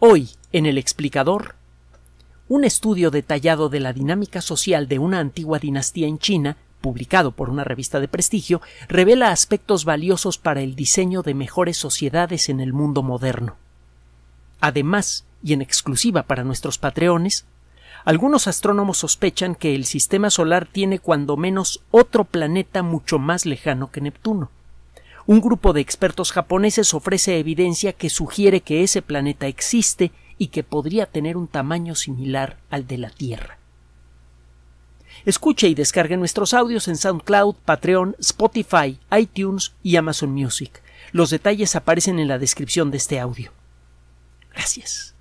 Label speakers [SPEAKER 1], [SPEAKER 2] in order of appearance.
[SPEAKER 1] Hoy, en el explicador, un estudio detallado de la dinámica social de una antigua dinastía en China, publicado por una revista de prestigio, revela aspectos valiosos para el diseño de mejores sociedades en el mundo moderno. Además, y en exclusiva para nuestros patreones, algunos astrónomos sospechan que el sistema solar tiene cuando menos otro planeta mucho más lejano que Neptuno. Un grupo de expertos japoneses ofrece evidencia que sugiere que ese planeta existe y que podría tener un tamaño similar al de la Tierra. Escuche y descargue nuestros audios en SoundCloud, Patreon, Spotify, iTunes y Amazon Music. Los detalles aparecen en la descripción de este audio.
[SPEAKER 2] Gracias.